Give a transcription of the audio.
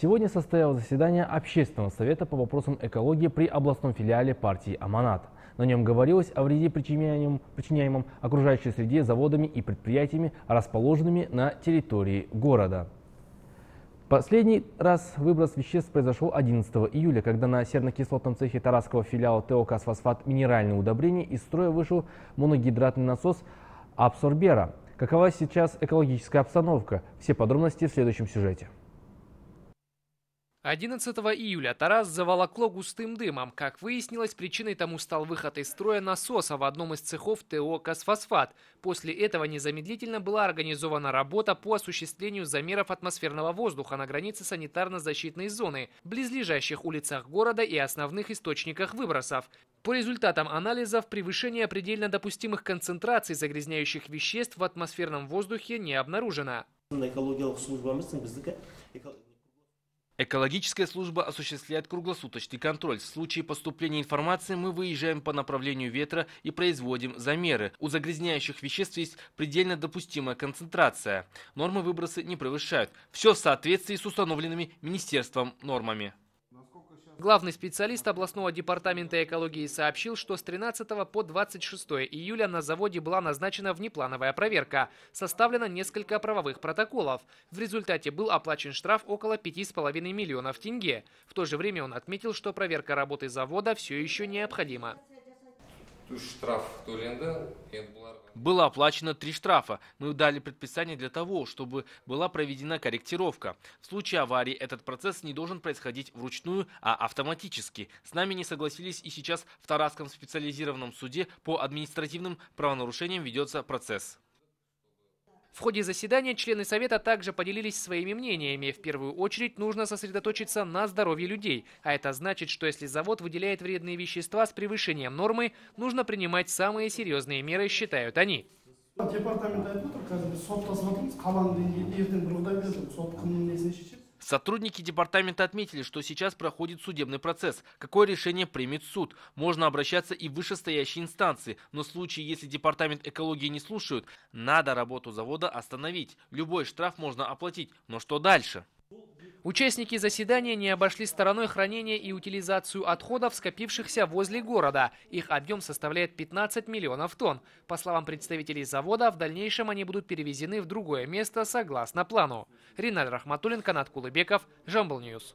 Сегодня состоялось заседание Общественного совета по вопросам экологии при областном филиале партии «Аманат». На нем говорилось о вреде, причиняемом, причиняемом окружающей среде заводами и предприятиями, расположенными на территории города. Последний раз выброс веществ произошел 11 июля, когда на сернокислотном цехе Тарасского филиала ТО «Касфосфат» минеральные удобрения из строя вышел моногидратный насос «Абсорбера». Какова сейчас экологическая обстановка? Все подробности в следующем сюжете. 11 июля Тарас заволокло густым дымом. Как выяснилось, причиной тому стал выход из строя насоса в одном из цехов ТО «Косфосфат». После этого незамедлительно была организована работа по осуществлению замеров атмосферного воздуха на границе санитарно-защитной зоны, близлежащих улицах города и основных источниках выбросов. По результатам анализов, превышение предельно допустимых концентраций загрязняющих веществ в атмосферном воздухе не обнаружено. Экологическая служба осуществляет круглосуточный контроль. В случае поступления информации мы выезжаем по направлению ветра и производим замеры. У загрязняющих веществ есть предельно допустимая концентрация. Нормы выбросы не превышают. Все в соответствии с установленными Министерством нормами. Главный специалист областного департамента экологии сообщил, что с 13 по 26 июля на заводе была назначена внеплановая проверка. Составлено несколько правовых протоколов. В результате был оплачен штраф около 5,5 миллионов тенге. В то же время он отметил, что проверка работы завода все еще необходима. Было оплачено три штрафа. Мы дали предписание для того, чтобы была проведена корректировка. В случае аварии этот процесс не должен происходить вручную, а автоматически. С нами не согласились и сейчас в Тарасском специализированном суде по административным правонарушениям ведется процесс. В ходе заседания члены Совета также поделились своими мнениями. В первую очередь нужно сосредоточиться на здоровье людей. А это значит, что если завод выделяет вредные вещества с превышением нормы, нужно принимать самые серьезные меры, считают они. департамент айтып отыр қазір біз сотқа салатынбыз ертең бір құдай берсін сот кімнің несіне шешеді Сотрудники департамента отметили, что сейчас проходит судебный процесс. Какое решение примет суд? Можно обращаться и в вышестоящие инстанции, но в случае, если департамент экологии не слушают, надо работу завода остановить. Любой штраф можно оплатить, но что дальше? Участники заседания не обошли стороной хранение и утилизацию отходов, скопившихся возле города. Их объем составляет 15 миллионов тонн. По словам представителей завода, в дальнейшем они будут перевезены в другое место согласно плану. Ринар Рахматуллин, Канат Кулыбеков, Жамбл Ньюс.